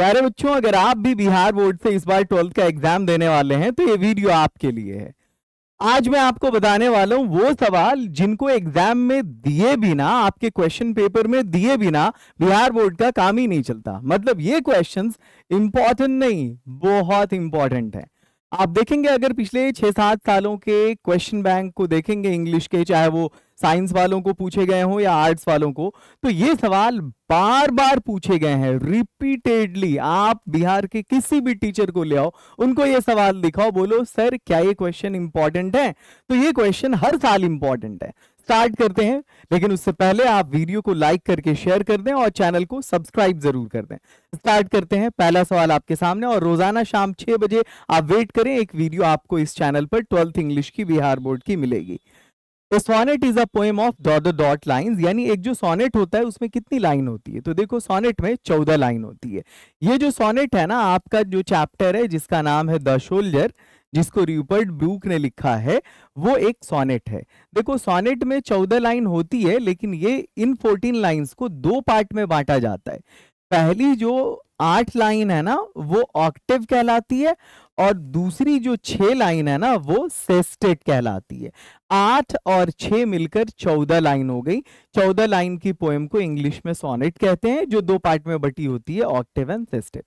प्यारे बच्चों अगर आप भी बिहार बोर्ड से इस बार ट्वेल्थ का एग्जाम देने वाले हैं तो ये वीडियो आपके लिए है आज मैं आपको बताने वाला हूं वो सवाल जिनको एग्जाम में दिए बिना आपके क्वेश्चन पेपर में दिए बिना बिहार बोर्ड का काम ही नहीं चलता मतलब ये क्वेश्चंस इंपॉर्टेंट नहीं बहुत इंपॉर्टेंट है आप देखेंगे अगर पिछले छह सात सालों के क्वेश्चन बैंक को देखेंगे इंग्लिश के चाहे वो साइंस वालों को पूछे गए हों या आर्ट्स वालों को तो ये सवाल बार बार पूछे गए हैं रिपीटेडली आप बिहार के किसी भी टीचर को ले आओ उनको ये सवाल दिखाओ बोलो सर क्या ये क्वेश्चन इंपॉर्टेंट है तो ये क्वेश्चन हर साल इंपॉर्टेंट है स्टार्ट करते हैं लेकिन उससे पहले आप वीडियो को लाइक करके शेयर कर दें और चैनल को सब्सक्राइब जरूर कर दें स्टार्ट करते हैं पहला सवाल आपके सामने और रोजाना शाम छह बजे आप वेट करें एक वीडियो आपको इस चैनल पर ट्वेल्थ इंग्लिश की बिहार बोर्ड की मिलेगी sonnet is a poem of dot dot line यानी एक जो सोनेट होता है उसमें कितनी लाइन होती है तो देखो सोनेट में चौदह लाइन होती है ये जो सोनेट है ना आपका जो चैप्टर है जिसका नाम है द शोल्जर जिसको रूपर्ट ब्रूक ने लिखा है वो एक सोनेट है देखो सोनेट में चौदह लाइन होती है लेकिन ये इन फोर्टीन लाइन्स को दो पार्ट में बांटा जाता है पहली जो आठ लाइन है ना वो ऑक्टिव कहलाती है और दूसरी जो छह लाइन है ना वो सेस्टेट कहलाती है आठ और छह मिलकर चौदह लाइन हो गई चौदह लाइन की पोएम को इंग्लिश में सोनेट कहते हैं जो दो पार्ट में बटी होती है ऑक्टिव एंड सेस्टेट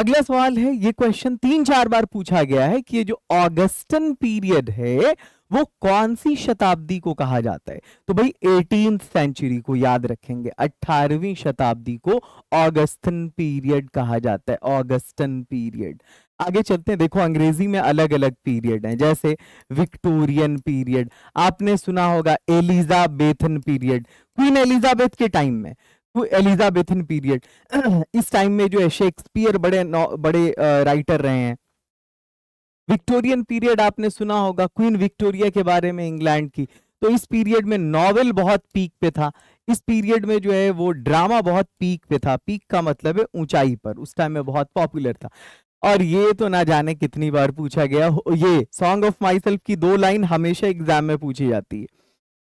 अगला सवाल है ये क्वेश्चन तीन चार बार पूछा गया है कि ये जो ऑगस्टन पीरियड है वो कौन सी शताब्दी को कहा जाता है तो भाई एटीन सेंचुरी को याद रखेंगे 18वीं शताब्दी को ऑगस्टन पीरियड कहा जाता है ऑगस्टन पीरियड आगे चलते हैं देखो अंग्रेजी में अलग अलग पीरियड हैं जैसे विक्टोरियन पीरियड आपने सुना होगा एलिजाबेथन पीरियड क्वीन एलिजाबेथ के टाइम में टू एलिजाबेथन पीरियड इस टाइम में जो है शेक्सपियर बड़े बड़े राइटर रहे हैं विक्टोरियन पीरियड आपने सुना होगा क्वीन विक्टोरिया के बारे में इंग्लैंड की तो इस पीरियड में नॉवेल बहुत पीक पे था इस पीरियड में जो है वो ड्रामा बहुत पीक पे था पीक का मतलब है ऊंचाई पर उस टाइम में बहुत पॉपुलर था और ये तो ना जाने कितनी बार पूछा गया ये सॉन्ग ऑफ माई सेल्फ की दो लाइन हमेशा एग्जाम में पूछी जाती है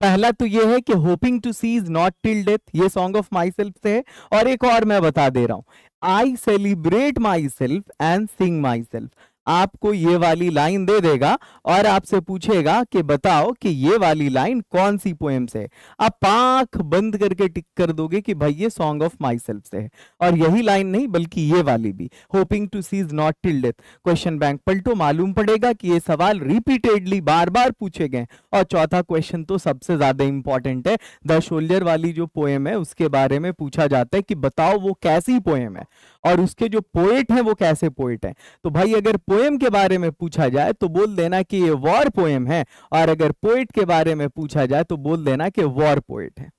पहला तो ये है कि hoping to cease not till death ये सॉन्ग ऑफ माई सेल्फ से है और एक और मैं बता दे रहा हूं I celebrate myself and sing myself आपको ये वाली लाइन दे देगा और आपसे पूछेगा कि बताओ कि ये वाली लाइन कौन सी पोएम से है आप आंख बंद करके टिक कर दोगे कि भाई ये सॉन्ग ऑफ माई सेल्फ से है और यही लाइन नहीं बल्कि ये वाली भी hoping to cease not till death question bank पलटो मालूम पड़ेगा कि ये सवाल रिपीटेडली बार बार पूछे गए और चौथा क्वेश्चन तो सबसे ज्यादा इंपॉर्टेंट है द शोल्जर वाली जो पोएम है उसके बारे में पूछा जाता है कि बताओ वो कैसी पोएम है और उसके जो पोएट हैं वो कैसे पोएट हैं तो भाई अगर पोएम के बारे में पूछा जाए तो बोल देना कि ये वॉर पोएम है और अगर पोएट के बारे में पूछा जाए तो बोल देना कि वॉर पोएट है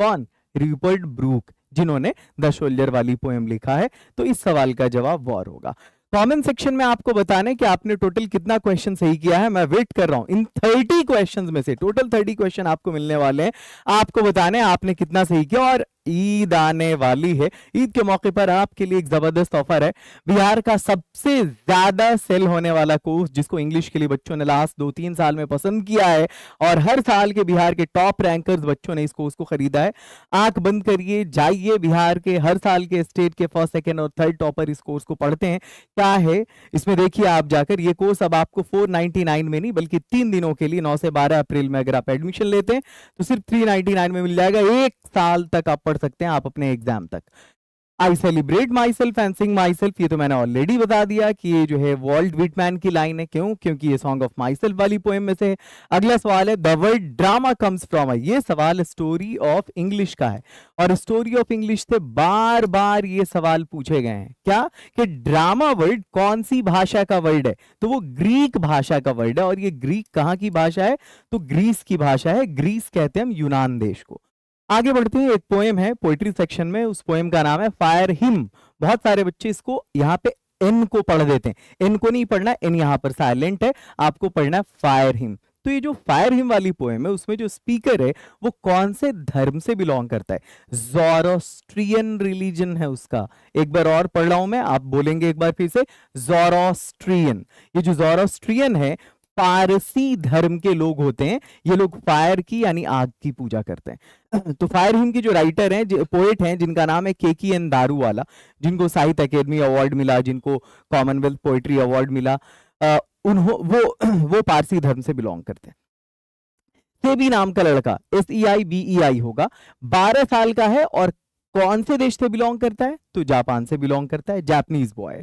कौन रिपर्ट ब्रूक जिन्होंने द शोल्जर वाली पोएम लिखा है तो इस सवाल का जवाब वॉर होगा कमेंट सेक्शन में आपको बताने कि आपने टोटल कितना क्वेश्चन सही किया है मैं वेट कर रहा हूं इन थर्टी क्वेश्चन में से टोटल थर्टी क्वेश्चन आपको मिलने वाले हैं आपको बताने आपने कितना सही किया और ईद आने वाली है ईद के मौके पर आपके लिए एक जबरदस्त ऑफर है बिहार का सबसे ज्यादा सेल होने वाला कोर्स जिसको इंग्लिश के लिए बच्चों ने लास्ट दो तीन साल में पसंद किया है और हर साल के बिहार के टॉप रैंकर्स बच्चों ने इस कोर्स को खरीदा है आंख बंद करिए जाइए बिहार के हर साल के स्टेट के फर्स्ट सेकेंड और थर्ड टॉपर इस कोर्स को पढ़ते हैं क्या होता है इसमें देखिए आप जाकर ये कोर्स अब आपको 499 में नहीं बल्कि तीन दिनों के लिए 9 से 12 अप्रैल में अगर आप एडमिशन लेते हैं तो सिर्फ 399 में मिल जाएगा एक साल तक आप पढ़ सकते हैं आप अपने एग्जाम तक I celebrate myself and sing myself ये तो मैंने ऑलरेडी बता दिया कि ये जो है वर्ल्ड विटमैन की लाइन है क्यों क्योंकि ये सॉन्ग ऑफ माई सेल्फ वाली पोएम में से है अगला सवाल है the world drama comes from ये सवाल स्टोरी ऑफ इंग्लिश का है और स्टोरी ऑफ इंग्लिश से बार बार ये सवाल पूछे गए हैं क्या कि ड्रामा वर्ड कौन सी भाषा का वर्ड है तो वो ग्रीक भाषा का वर्ड है और ये ग्रीक कहाँ की भाषा है तो ग्रीस की भाषा है ग्रीस कहते हैं हम यूनान देश को आगे बढ़ते हैं एक पोएम है पोइट्री सेक्शन में उस पोएम का नाम है फायर हिम बहुत सारे बच्चे इसको यहाँ पे एन को पढ़ देते हैं एन को नहीं पढ़ना एन यहाँ पर साइलेंट है आपको पढ़ना है फायर हिम तो ये जो फायर हिम वाली पोएम है उसमें जो स्पीकर है वो कौन से धर्म से बिलोंग करता है जोरोस्ट्रियन रिलीजन है उसका एक बार और पढ़ रहा हूं मैं आप बोलेंगे एक बार फिर से जोरोस्ट्रियन ये जो जोरोस्ट्रियन है पारसी धर्म के लोग होते हैं ये लोग फायर की यानी आग की पूजा करते हैं तो फायर हिम के जो राइटर हैं पोएट हैं जिनका नाम है केकी एन दारू वाला जिनको साहित्य अकेडमी अवार्ड मिला जिनको कॉमनवेल्थ पोएट्री अवार्ड मिला उन्हों वो वो पारसी धर्म से बिलोंग करते हैं सेबी नाम का लड़का एस ई आई बी ई आई होगा बारह साल का है और कौन से देश से बिलोंग करता है तो जापान से बिलोंग करता है जापनीज बॉय है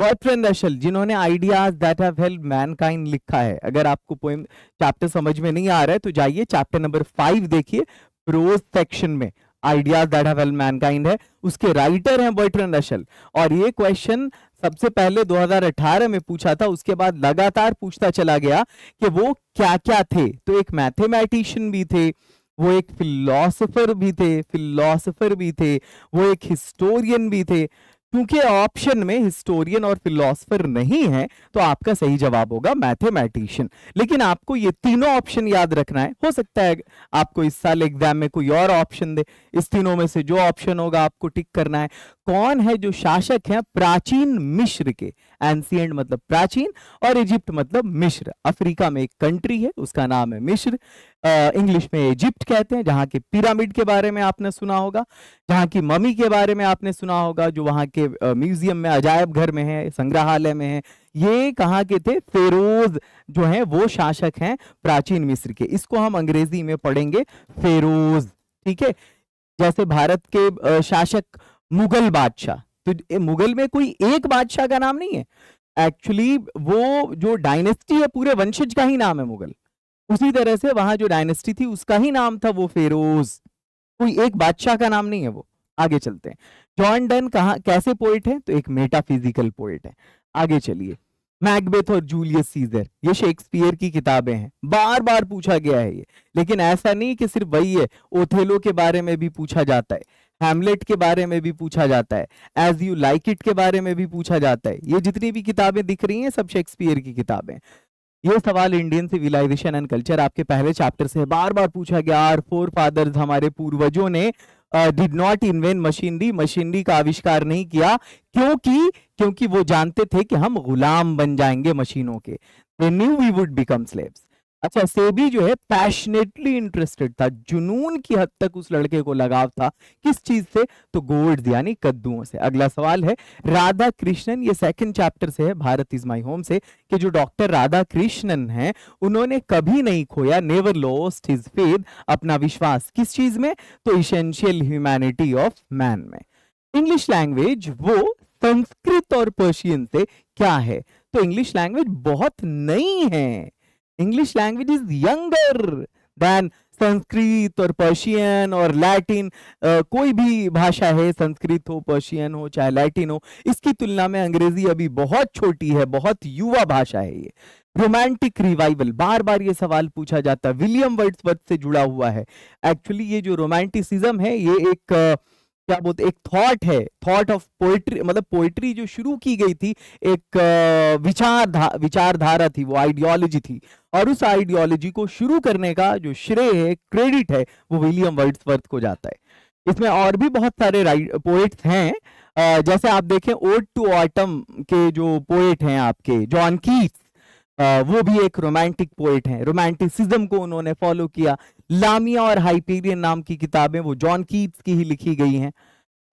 बॉयफ्रेंड रशल जिन्होंने ideas that have help mankind लिखा है अगर आपको पोइम चैप्टर समझ में नहीं आ रहा है तो जाइए चैप्टर नंबर फाइव देखिए प्रोज सेक्शन में ideas that have help mankind है उसके राइटर हैं बॉयफ्रेंड रशल और ये क्वेश्चन सबसे पहले 2018 में पूछा था उसके बाद लगातार पूछता चला गया कि वो क्या क्या थे तो एक मैथमेटिशियन भी थे वो एक फिलोसोफर भी थे फिलोसोफर भी थे वो एक हिस्टोरियन भी थे क्योंकि ऑप्शन में हिस्टोरियन और फिलोसफर नहीं है तो आपका सही जवाब होगा मैथमेटिशियन लेकिन आपको ये तीनों ऑप्शन याद रखना है हो सकता है आपको इस साल एग्जाम में कोई और ऑप्शन दे इस तीनों में से जो ऑप्शन होगा आपको टिक करना है कौन है जो शासक है प्राचीन मिश्र के एंसियंट मतलब प्राचीन और इजिप्ट मतलब मिश्र अफ्रीका में एक कंट्री है उसका नाम है मिश्र इंग्लिश में इजिप्ट कहते हैं जहां के पिरामिड के बारे में आपने सुना होगा जहां की ममी के बारे में आपने सुना होगा जो वहां के म्यूजियम में अजायब घर में है संग्रहालय में है ये कहाँ के थे फेरोज जो है वो शासक हैं प्राचीन मिस्र के इसको हम अंग्रेजी में पढ़ेंगे फेरोज ठीक है जैसे भारत के शासक मुगल बादशाह तो मुगल में कोई एक बादशाह का नाम नहीं है एक्चुअली वो जो डायनेस्टी है पूरे वंशज का ही नाम है मुगल उसी तरह से वहां जो डायनेस्टी थी उसका ही नाम था वो फेरोज कोई एक बादशाह का नाम नहीं है वो आगे चलते हैं जॉन डन कहा कैसे पोइट है तो एक मेटाफिजिकल पोइट है आगे चलिए मैकबेथ और जूलियस सीजर ये शेक्सपियर की किताबें हैं बार बार पूछा गया है ये लेकिन ऐसा नहीं कि सिर्फ वही है ओथेलो के बारे में भी पूछा जाता है हैमलेट के बारे में भी पूछा जाता है एज यू लाइक इट के बारे में भी पूछा जाता है ये जितनी भी किताबें दिख रही हैं सब शेक्सपियर की किताबें ये सवाल इंडियन सिविलाइजेशन एंड कल्चर आपके पहले चैप्टर से बार बार पूछा गया आर फोर फादर्स हमारे पूर्वजों ने did not invent machinery machinery का आविष्कार नहीं किया क्योंकि क्योंकि वो जानते थे कि हम गुलाम बन जाएंगे मशीनों के new we would become slaves अच्छा सेबी जो है पैशनेटली इंटरेस्टेड था जुनून की हद तक उस लड़के को लगाव था किस चीज से तो गोल्ड यानी कद्दूओं से अगला सवाल है राधा कृष्णन ये सेकंड चैप्टर से है भारत इज माय होम से कि जो डॉक्टर राधा कृष्णन है उन्होंने कभी नहीं खोया नेवर लॉस्ट हिज फेद अपना विश्वास किस चीज में तो इसेंशियल ह्यूमैनिटी ऑफ मैन में इंग्लिश लैंग्वेज वो संस्कृत और पर्शियन से क्या है तो इंग्लिश लैंग्वेज बहुत नई है English language is younger than Sanskrit और पर्शियन और लैटिन कोई भी भाषा है संस्कृत हो पर्शियन हो चाहे लैटिन हो इसकी तुलना में अंग्रेजी अभी बहुत छोटी है बहुत युवा भाषा है ये रोमांटिक रिवाइवल बार बार ये सवाल पूछा जाता है विलियम वर्ड्सवर्थ से जुड़ा हुआ है एक्चुअली ये जो रोमांटिसिज्म है ये एक uh, क्या बोलते एक थॉट है थॉट ऑफ पोइट्री मतलब पोइट्री जो शुरू की गई थी एक विचार विचारधारा थी वो आइडियोलॉजी थी और उस आइडियोलॉजी को शुरू करने का जो श्रेय है क्रेडिट है वो विलियम वर्ड्सवर्थ को जाता है इसमें और भी बहुत सारे पोएट्स हैं जैसे आप देखें ओड टू ऑटम के जो पोएट हैं आपके जॉन कीट्स वो भी एक रोमांटिक पोइट हैं रोमांटिसिज्म को उन्होंने फॉलो किया लामिया और हाइपेरियन नाम की किताबें वो जॉन कीट्स की ही लिखी गई हैं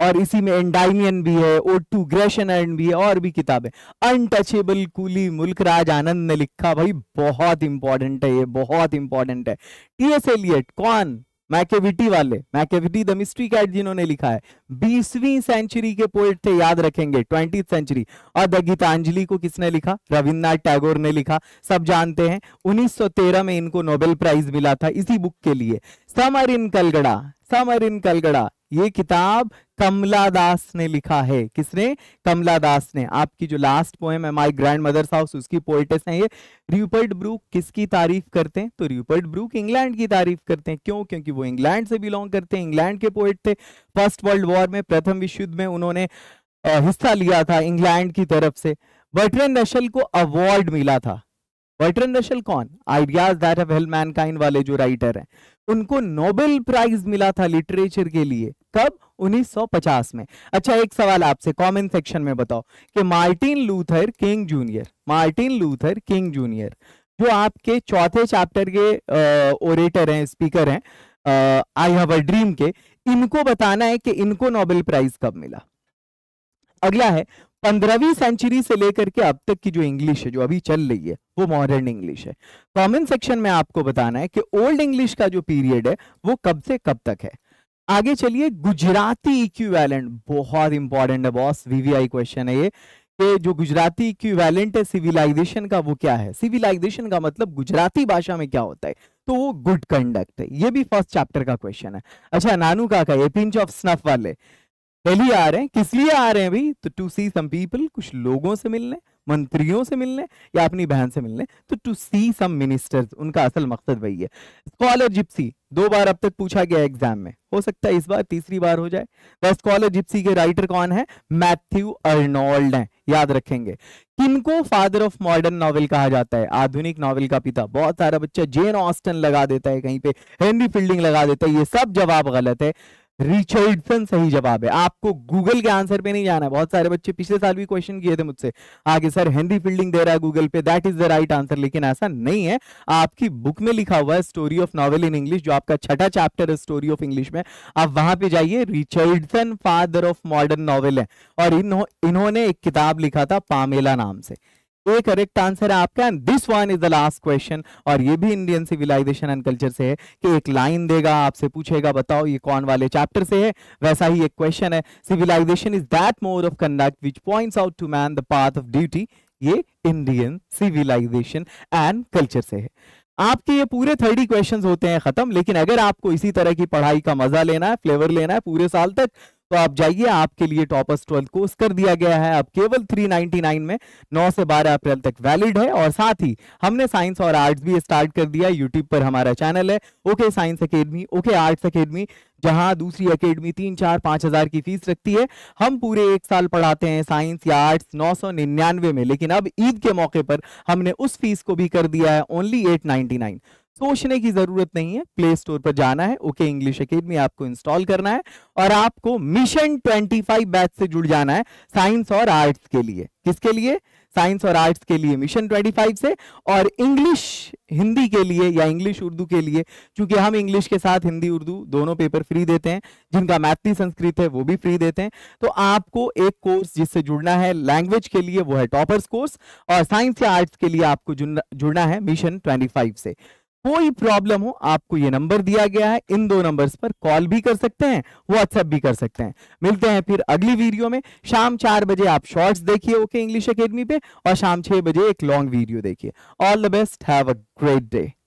और इसी में एंडाइमियन भी है ओ टू ग्रेशनर्न भी है और भी किताबें अनटचेबल कुली मुल्कराज आनंद ने लिखा भाई बहुत इंपॉर्टेंट है ये बहुत इंपॉर्टेंट है टी एस एलियट कौन मैकेविटी वाले मैकेविटी द मिस्ट्री कैट जिन्होंने लिखा है बीसवीं सेंचुरी के पोएट थे याद रखेंगे ट्वेंटी सेंचुरी और द गीतांजलि को किसने लिखा रविन्द्रनाथ टैगोर ने लिखा सब जानते हैं 1913 में इनको नोबेल प्राइज मिला था इसी बुक के लिए समर इन कलगड़ा समर इन कलगड़ा ये किताब कमला दास ने लिखा है किसने कमला दास ने आपकी जो लास्ट पोएम है माई ग्रैंड मदर्स हाउस उसकी पोइटेस है ये र्यूपर्ट ब्रूक किसकी तारीफ करते हैं तो र्यूपर्ट ब्रूक इंग्लैंड की तारीफ करते हैं क्यों क्योंकि वो इंग्लैंड से बिलोंग करते हैं इंग्लैंड के पोइट थे फर्स्ट वर्ल्ड वॉर में प्रथम विश्व युद्ध में उन्होंने हिस्सा लिया था इंग्लैंड की तरफ से बटरन नशल को अवार्ड मिला था बर्ट्रन रशल कौन ideas that of help mankind वाले जो राइटर हैं उनको नोबेल प्राइज मिला था लिटरेचर के लिए कब 1950 में अच्छा एक सवाल आपसे कमेंट सेक्शन में बताओ कि Martin Luther King junior Martin Luther King junior जो आपके चौथे चैप्टर के ओरेटर हैं स्पीकर हैं आई हैव अ ड्रीम के इनको बताना है कि इनको नोबेल प्राइज कब मिला अगला है पंद्रहवीं सेंचुरी से लेकर के अब तक की जो इंग्लिश है जो अभी चल रही है वो मॉडर्न इंग्लिश है कॉमेंट सेक्शन में आपको बताना है कि ओल्ड इंग्लिश का जो पीरियड है वो कब से कब तक है आगे चलिए गुजराती इक्विवेलेंट बहुत इंपॉर्टेंट है बॉस वीवीआई क्वेश्चन है ये कि जो गुजराती इक्विवेलेंट है सिविलाइजेशन का वो क्या है सिविलाइजेशन का मतलब गुजराती भाषा में क्या होता है तो वो गुड कंडक्ट है ये भी फर्स्ट चैप्टर का क्वेश्चन है अच्छा नानू का ये पिंच ऑफ स्नफ वाले दिल्ली आ रहे हैं किस लिए आ रहे हैं भाई तो टू सी सम पीपल कुछ लोगों से मिलने मंत्रियों से मिलने या अपनी बहन से मिलने तो टू सी सम मिनिस्टर्स उनका असल मकसद वही है स्कॉलर जिप्सी दो बार अब तक पूछा गया एग्जाम में हो सकता है इस बार तीसरी बार हो जाए द स्कॉलर जिप्सी के राइटर कौन है मैथ्यू अर्नोल्ड हैं याद रखेंगे किनको फादर ऑफ मॉडर्न नॉवेल कहा जाता है आधुनिक नॉवेल का पिता बहुत सारा बच्चा जेन ऑस्टन लगा देता है कहीं पे हेनरी फील्डिंग लगा देता है ये सब जवाब गलत है रिचर्डसन सही जवाब है आपको गूगल के आंसर पे नहीं जाना है बहुत सारे बच्चे पिछले साल भी क्वेश्चन किए थे मुझसे आगे सर हेनरी फील्डिंग दे रहा है गूगल पे that is the right answer लेकिन ऐसा नहीं है आपकी बुक में लिखा हुआ है story of novel in English जो आपका छठा चैप्टर है स्टोरी ऑफ इंग्लिश में आप वहां पे जाइए Richardson father of modern novel है और इन्होंने एक किताब लिखा था पामेला नाम से ए करेक्ट आंसर है आपका and this one is the last question और ये भी इंडियन सिविलाइजेशन एंड कल्चर से है कि एक लाइन देगा आपसे पूछेगा बताओ ये कौन वाले चैप्टर से है वैसा ही एक क्वेश्चन है civilization is that mode of conduct which points out to man the path of duty ये इंडियन सिविलाइजेशन एंड कल्चर से है आपके ये पूरे थर्टी क्वेश्चन होते हैं खत्म लेकिन अगर आपको इसी तरह की पढ़ाई का मजा लेना है फ्लेवर लेना है पूरे साल तक तो आप जाइए आपके लिए टॉपर्स ट्वेल्थ कोर्स कर दिया गया है अब केवल 399 में 9 से 12 अप्रैल तक वैलिड है और साथ ही हमने साइंस और आर्ट्स भी स्टार्ट कर दिया यूट्यूब पर हमारा चैनल है okay science academy okay arts academy जहां दूसरी अकेडमी तीन चार पांच हजार की फीस रखती है हम पूरे एक साल पढ़ाते हैं साइंस या आर्ट्स नौ सौ निन्यानवे में लेकिन अब ईद के मौके पर हमने उस फीस को भी कर दिया है ओनली एट नाइनटी नाइन सोचने की जरूरत नहीं है प्ले स्टोर पर जाना है ओके इंग्लिश अकेडमी आपको इंस्टॉल करना है और आपको मिशन 25 बैच से जुड़ जाना है साइंस और आर्ट्स के लिए किसके लिए साइंस और आर्ट्स के लिए मिशन 25 से और इंग्लिश हिंदी के लिए या इंग्लिश उर्दू के लिए क्योंकि हम इंग्लिश के साथ हिंदी उर्दू दोनों पेपर फ्री देते हैं जिनका मैथी संस्कृत है वो भी फ्री देते हैं तो आपको एक कोर्स जिससे जुड़ना है लैंग्वेज के लिए वो है टॉपर्स कोर्स और साइंस या आर्ट्स के लिए आपको जुड़ना है मिशन ट्वेंटी से कोई प्रॉब्लम हो आपको ये नंबर दिया गया है इन दो नंबर्स पर कॉल भी कर सकते हैं व्हाट्सएप भी कर सकते हैं मिलते हैं फिर अगली वीडियो में शाम चार बजे आप शॉर्ट्स देखिए ओके इंग्लिश अकेडमी पे और शाम छह बजे एक लॉन्ग वीडियो देखिए all the best have a great day